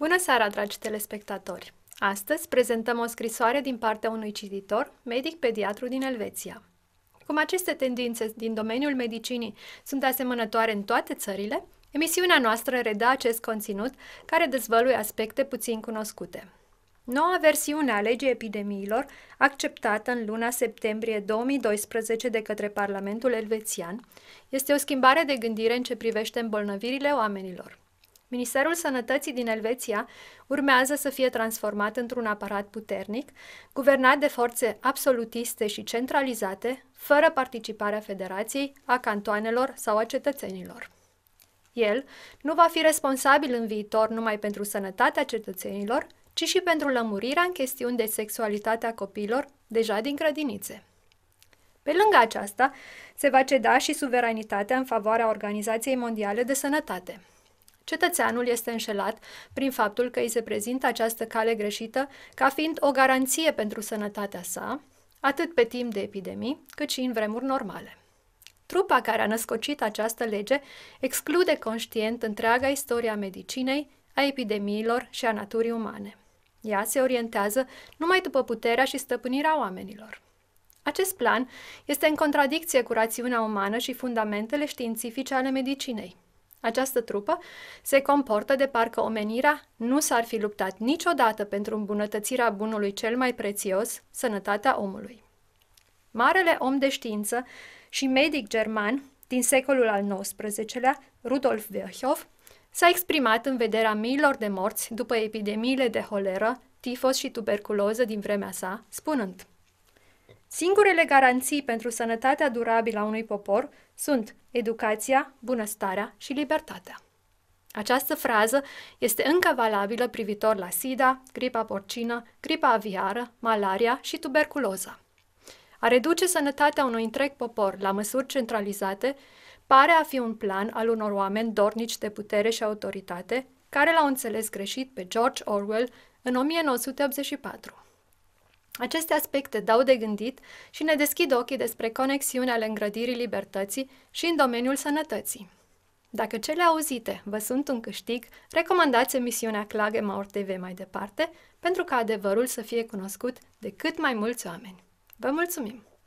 Bună seara, dragi telespectatori! Astăzi prezentăm o scrisoare din partea unui cititor, medic-pediatru din Elveția. Cum aceste tendințe din domeniul medicinii sunt asemănătoare în toate țările, emisiunea noastră redă acest conținut care dezvăluie aspecte puțin cunoscute. Noua versiune a legii epidemiilor, acceptată în luna septembrie 2012 de către Parlamentul elvețian, este o schimbare de gândire în ce privește îmbolnăvirile oamenilor. Ministerul Sănătății din Elveția urmează să fie transformat într-un aparat puternic, guvernat de forțe absolutiste și centralizate, fără participarea Federației, a cantoanelor sau a cetățenilor. El nu va fi responsabil în viitor numai pentru sănătatea cetățenilor, ci și pentru lămurirea în chestiuni de sexualitate a copiilor deja din grădinițe. Pe lângă aceasta, se va ceda și suveranitatea în favoarea Organizației Mondiale de Sănătate – Cetățeanul este înșelat prin faptul că îi se prezintă această cale greșită ca fiind o garanție pentru sănătatea sa, atât pe timp de epidemii, cât și în vremuri normale. Trupa care a născocit această lege exclude conștient întreaga istoria medicinei, a epidemiilor și a naturii umane. Ea se orientează numai după puterea și stăpânirea oamenilor. Acest plan este în contradicție cu rațiunea umană și fundamentele științifice ale medicinei. Această trupă se comportă de parcă omenirea nu s-ar fi luptat niciodată pentru îmbunătățirea bunului cel mai prețios, sănătatea omului. Marele om de știință și medic german din secolul al XIX-lea, Rudolf Virchow, s-a exprimat în vederea miilor de morți după epidemiile de holeră, tifos și tuberculoză din vremea sa, spunând – Singurele garanții pentru sănătatea durabilă a unui popor sunt educația, bunăstarea și libertatea. Această frază este încă valabilă privitor la SIDA, gripa porcină, gripa aviară, malaria și tuberculoza. A reduce sănătatea unui întreg popor la măsuri centralizate pare a fi un plan al unor oameni dornici de putere și autoritate, care l-au înțeles greșit pe George Orwell în 1984. Aceste aspecte dau de gândit și ne deschid ochii despre conexiunea ale îngrădirii libertății și în domeniul sănătății. Dacă cele auzite vă sunt un câștig, recomandați emisiunea Maur TV mai departe, pentru ca adevărul să fie cunoscut de cât mai mulți oameni. Vă mulțumim!